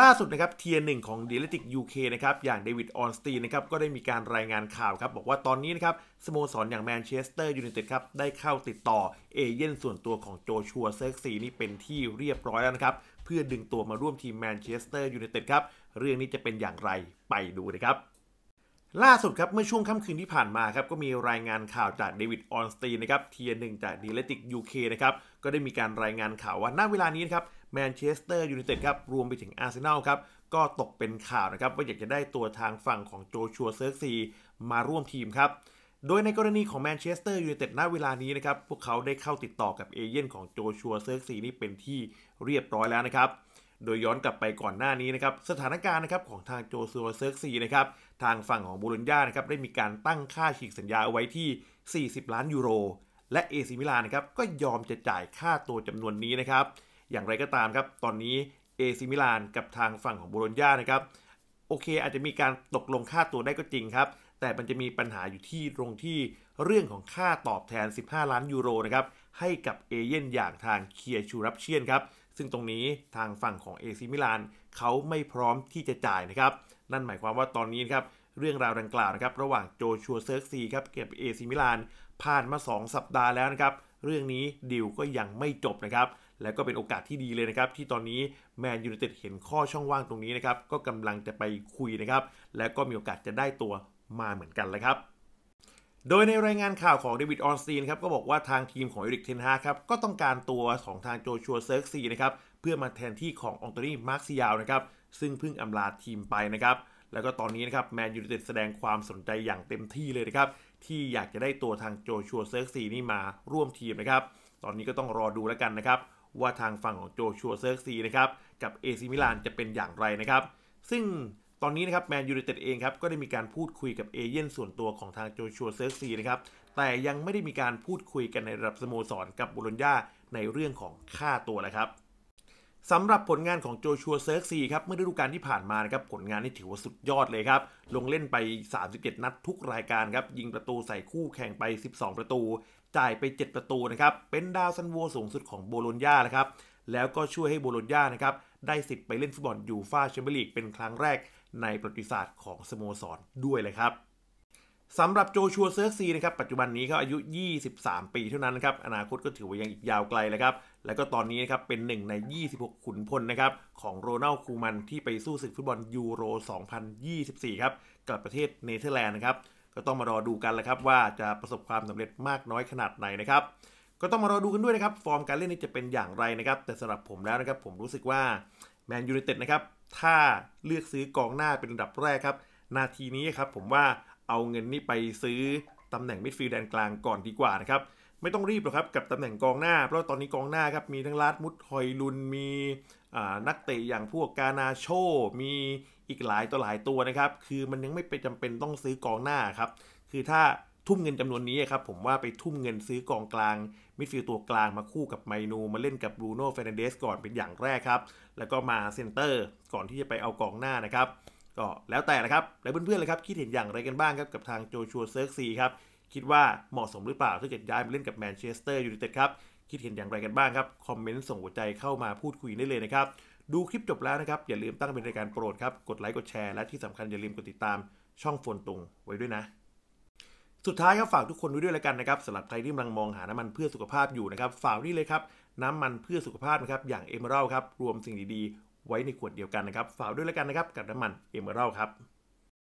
ล่าสุดนะครับเทียร์หนึ่งของดีเลติกยูเคนะครับ อย่างเดวิดออนสตีนนะครับ ก็ได้มีการรายงานข่าวครับ บอกว่าตอนนี้นะครับ สโมสรอย่างแมนเชสเตอร์ยูไนเต็ดครับ ได้เข้าติดต่อเอเย่นส่วนตัวของโจชัวเซ็ร์ซีนี่เป็นที่เรียบร้อยแล้วนะครับ เพื่อดึงตัวมาร่วมทีมแมนเชสเตอร์ยูไนเต็ดครับ เรื่องนี้จะเป็นอย่างไรไปดูนะครับล่าสุดครับ เมื่อช่วงค่ำคืนที่ผ่านมาครับก็มีรายงานข่าวจากเดวิด ออนสตีนนะครับเทียหนึ่งจากดีเลติกยูเคนะครับก็ได้มีการรายงานข่าวว่าณเวลานี้นะครับแมนเชสเตอร์ยูไนเต็ดครับรวมไปถึงอาร์เซนอลครับก็ตกเป็นข่าวนะครับว่าอยากจะได้ตัวทางฝั่งของโจชัวเซิร์กซีมาร่วมทีมครับ โดยในกรณีของแมนเชสเตอร์ยูไนเต็ดณเวลานี้นะครับพวกเขาได้เข้าติดต่อกับเอเย่นของโจชัวเซิร์กซีนี่เป็นที่เรียบร้อยแล้วนะครับโดยย้อนกลับไปก่อนหน้านี้นะครับสถานการณ์นะครับของทางโจซัวเซิร์กซีนะครับทางฝั่งของบูลนญานะครับได้มีการตั้งค่าฉีกสัญญาเอาไว้ที่ 40 ล้านยูโรและเอซิมิลานะครับก็ยอมจะจ่ายค่าตัวจำนวนนี้นะครับ อย่างไรก็ตามครับตอนนี้เอซิมิลานกับทางฝั่งของบูลนญานะครับ โอเคอาจจะมีการตกลงค่าตัวได้ก็จริงครับแต่มันจะมีปัญหาอยู่ที่ตรงที่เรื่องของค่าตอบแทน 15 ล้านยูโรนะครับให้กับเอเย่นอย่างทางเคียชูรับเชียนครับซึ่งตรงนี้ทางฝั่งของเอซิมิลานเขาไม่พร้อมที่จะจ่ายนะครับ นั่นหมายความว่าตอนนี้นครับเรื่องราวดังกล่าวนะครับ ระหว่างโจชัวเซิร์กซีครับเก็บเอซิมิลานผ่านมา 2 สัปดาห์แล้วนะครับเรื่องนี้ดิวก็ยังไม่จบนะครับและก็เป็นโอกาสที่ดีเลยนะครับที่ตอนนี้แมนยูไนเต็ดเห็นข้อช่องว่างตรงนี้นะครับก็กำลังจะไปคุยนะครับและก็มีโอกาสจะได้ตัวมาเหมือนกันเลยครับโดยในรายงานข่าวของเดวิดออนซีนครับก็บอกว่าทางทีมของเอริกเทนฮาครับก็ต้องการตัวของทางโจชัวเซิร์กซีนะครับเพื่อมาแทนที่ขององโตนี่มาร์คซิยาวนะครับซึ่งเพิ่งอำลาทีมไปนะครับแล้วก็ตอนนี้นะครับแมนยูไนเต็ดแสดงความสนใจอย่างเต็มที่เลยนะครับที่อยากจะได้ตัวทางโจชัวเซิร์กซีนี่มาร่วมทีมนะครับตอนนี้ก็ต้องรอดูแล้วกันนะครับว่าทางฝั่งของโจชัวเซิร์กซีนะครับกับเอซิมิลานจะเป็นอย่างไรนะครับซึ่งตอนนี้นะครับแมนยูไนเต็ดเองครับก็ได้มีการพูดคุยกับเอเย่นส่วนตัวของทางโจชัวเซอร์ซีนะครับแต่ยังไม่ได้มีการพูดคุยกันในระดับสโมสรกับบุลญญาในเรื่องของค่าตัวแล้วครับสำหรับผลงานของโจชัวเซอร์ซีครับเมื่อฤดูกาลที่ผ่านมานะครับผลงานนี่ถือว่าสุดยอดเลยครับ ลงเล่นไป 37 นัดทุกรายการครับยิงประตูใส่คู่แข่งไป 12 ประตู จ่ายไป 7 ประตูนะครับเป็นดาวซันโวสูงสุดของโบโลญญานะครับแล้วก็ช่วยให้โบโลญญานะครับได้สิทธิ์ไปเล่นฟุตบอลยูฟ่าแชมเปี้ยนลีกเป็นครั้งแรกในประวัติศาสตร์ของสโมสรด้วยเลยครับสำหรับโจชัวเซอร์ซีนะครับ ปัจจุบันนี้เขาอายุ 23 ปีเท่านั้นนะครับอนาคตก็ถือว่ายังอีกยาวไกลเลยครับแล้วก็ตอนนี้นะครับเป็นหนึ่งใน 26 ขุนพลนะครับของโรนัลคูมัน ที่ไปสู้ศึกฟุตบอลยูโร 2024 ครับกับประเทศเนเธอร์แลนด์นะครับก็ต้องมารอดูกันแลละครับว่าจะประสบความสำเร็จมากน้อยขนาดไหนนะครับก็ต้องมารอดูกันด้วยนะครับฟอร์มการเล่นนี้จะเป็นอย่างไรนะครับแต่สำหรับผมแล้วนะครับผมรู้สึกว่าแมนยูไนเต็ดนะครับ ถ้าเลือกซื้อกองหน้าเป็นันดับแรกครับ นาทีนี้ครับผมว่าเอาเงินนี้ไปซื้อตำแหน่งมิดฟิลด์แดนกลางก่อนดีกว่านะครับ ไม่ต้องรีบหรอกครับกับตำแหน่งกองหน้า เพราะตอนนี้กองหน้าครับมีทั้งลาดมุดฮอยลุน มีนักเตะอย่างพวกกานาโช มีอีกหลายตัวหลายตัวนะครับ คือมันยังไม่เป็นจำเป็นต้องซื้อกองหน้าครับ คือถ้าทุ่มเงินจำนวนนี้ครับ ผมว่าไปทุ่มเงินซื้อกองกลาง มิดฟิลด์ตัวกลางมาคู่กับไมนู มาเล่นกับบรูโน่เฟรนเดสก่อนเป็นอย่างแรกครับ แล้วก็มาเซนเตอร์ก่อนที่จะไปเอากองหน้านะครับ ก็แล้วแต่นะครับ แล้วเพื่อนๆเลยครับ คิดเห็นอย่างไรกันบ้างครับ กับทางโจชัวเซิร์กซีครับ คิดว่าเหมาะสมหรือเปล่าถ้าเกิดย้ายมาเล่นกับแมนเชสเตอร์ยูไนเต็ดครับคิดเห็นอย่างไรกันบ้างครับคอมเมนต์ส่งหัวใจเข้ามาพูดคุยได้เลยนะครับดูคลิปจบแล้วนะครับอย่าลืมตั้งเป็นรายการโปรดครับกดไลค์กดแชร์และที่สำคัญอย่าลืมกดติดตามช่องฝนตุงไว้ด้วยนะสุดท้ายก็ฝากทุกคนไว้ด้วยแล้วกันนะครับสำหรับใครที่กำลังมองหาน้ำมันเพื่อสุขภาพอยู่นะครับฝากนี่เลยครับ น้ำมันเพื่อสุขภาพนะครับอย่างเอเมอรัลครับรวมสิ่งดีๆ ไว้ในขวดเดียวกันนะครับฝากด้วยแล้วกันนะครับกับน้ำมันเอเมอรัลครับ